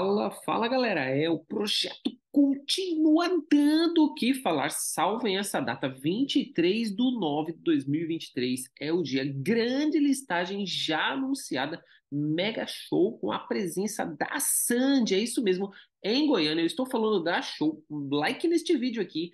Fala, fala galera, é o projeto Continua Dando que falar, salvem essa data, 23 de 9 de 2023, é o dia, grande listagem já anunciada, mega show com a presença da Sandy, é isso mesmo, em Goiânia, eu estou falando da show, like neste vídeo aqui,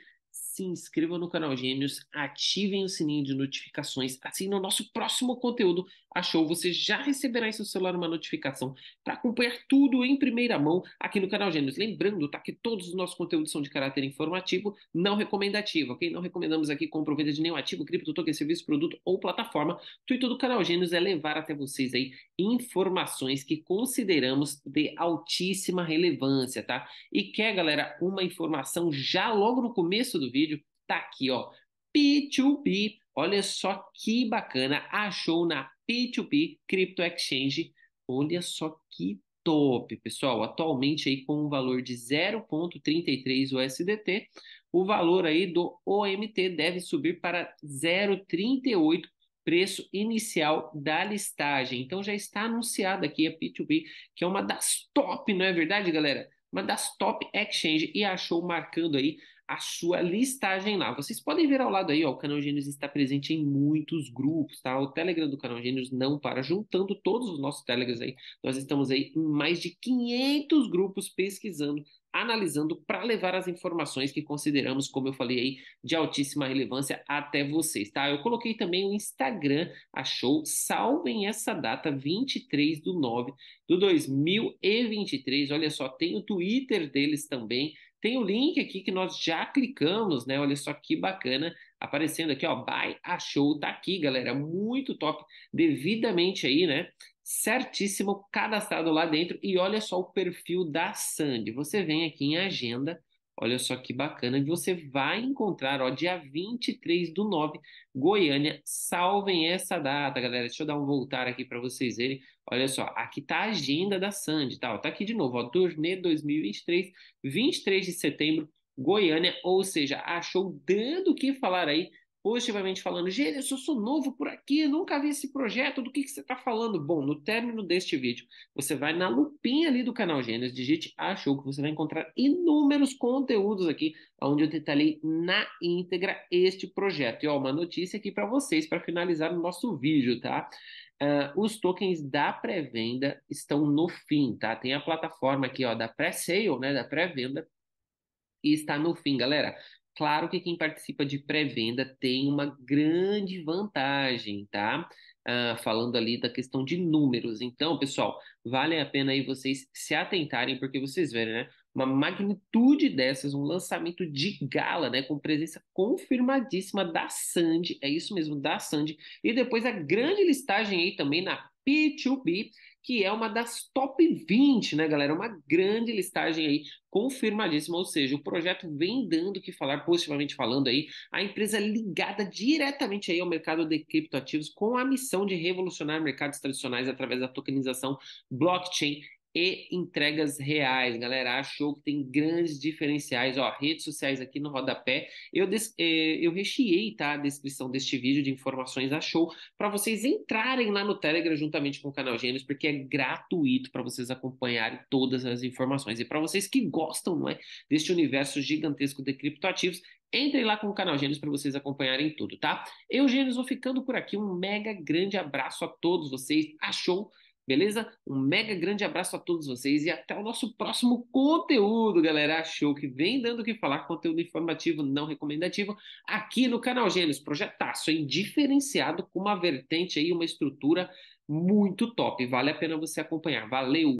se inscrevam no canal Gêmeos, ativem o sininho de notificações, assim no nosso próximo conteúdo achou, você já receberá em seu celular uma notificação para acompanhar tudo em primeira mão aqui no canal Gêmeos. Lembrando, tá, que todos os nossos conteúdos são de caráter informativo, não recomendativo, ok? Não recomendamos aqui compra ou venda de nenhum ativo, cripto, token, serviço, produto ou plataforma. O intuito do canal Gêmeos é levar até vocês aí informações que consideramos de altíssima relevância, tá? E quer, galera, uma informação já logo no começo do vídeo, vídeo, tá aqui, ó. P2P, olha só que bacana, achou na P2P Crypto Exchange. Olha só que top, pessoal. Atualmente aí com um valor de 0.33 USDT, o valor aí do OMT deve subir para 0.38 preço inicial da listagem. Então já está anunciada aqui a P2P, que é uma das top, não é verdade, galera? Uma das top exchange e achou marcando aí a sua listagem lá. Vocês podem ver ao lado aí, ó, o Canal Gênios está presente em muitos grupos, tá? O Telegram do Canal Gênios não para, juntando todos os nossos Telegrams aí. Nós estamos aí em mais de 500 grupos pesquisando analisando para levar as informações que consideramos, como eu falei aí, de altíssima relevância até vocês, tá? Eu coloquei também o Instagram, achou? Salvem essa data, 23 do 9 do 2023. Olha só, tem o Twitter deles também. Tem o link aqui que nós já clicamos, né? Olha só que bacana aparecendo aqui, ó. Buy a show tá aqui, galera. Muito top, devidamente aí, né? certíssimo, cadastrado lá dentro. E olha só o perfil da Sandy. Você vem aqui em agenda, olha só que bacana, E você vai encontrar, ó, dia 23 do 9, Goiânia. Salvem essa data, galera. Deixa eu dar um voltar aqui para vocês verem. Olha só, aqui tá a agenda da Sandy, tá? Ó, tá aqui de novo, ó, turnê 2023, 23 de setembro, Goiânia, ou seja, achou dando o que falar aí positivamente falando, Gênesis, eu sou novo por aqui, nunca vi esse projeto, do que, que você está falando? Bom, no término deste vídeo, você vai na lupinha ali do canal Gênesis, digite Achou, que você vai encontrar inúmeros conteúdos aqui, onde eu detalhei na íntegra este projeto. E ó, uma notícia aqui para vocês, para finalizar o nosso vídeo, tá? Uh, os tokens da pré-venda estão no fim, tá? Tem a plataforma aqui, ó, da pré-sale, né, da pré-venda, e está no fim, galera. Claro que quem participa de pré-venda tem uma grande vantagem, tá? Ah, falando ali da questão de números. Então, pessoal, vale a pena aí vocês se atentarem, porque vocês verem, né? Uma magnitude dessas, um lançamento de gala, né? Com presença confirmadíssima da Sandy, é isso mesmo, da Sandy. E depois a grande listagem aí também na P2B, que é uma das top 20, né, galera? Uma grande listagem aí, confirmadíssima. Ou seja, o projeto vem dando o que falar, positivamente falando aí, a empresa ligada diretamente aí ao mercado de criptoativos, com a missão de revolucionar mercados tradicionais através da tokenização blockchain e entregas reais, galera. Achou que tem grandes diferenciais, ó, redes sociais aqui no rodapé. Eu, des... Eh, eu recheei, tá, a descrição deste vídeo de informações achou para vocês entrarem lá no Telegram juntamente com o canal Gêmeos, porque é gratuito para vocês acompanharem todas as informações. E para vocês que gostam, não é, deste universo gigantesco de criptoativos, Entrem lá com o canal Gênios para vocês acompanharem tudo, tá? Eu, Gênios, vou ficando por aqui. Um mega grande abraço a todos vocês. Achou? Beleza? Um mega grande abraço a todos vocês e até o nosso próximo conteúdo, galera. Show que vem dando o que falar, conteúdo informativo não recomendativo aqui no canal Gênios. Projetaço, hein? Diferenciado com uma vertente aí, uma estrutura muito top. Vale a pena você acompanhar. Valeu!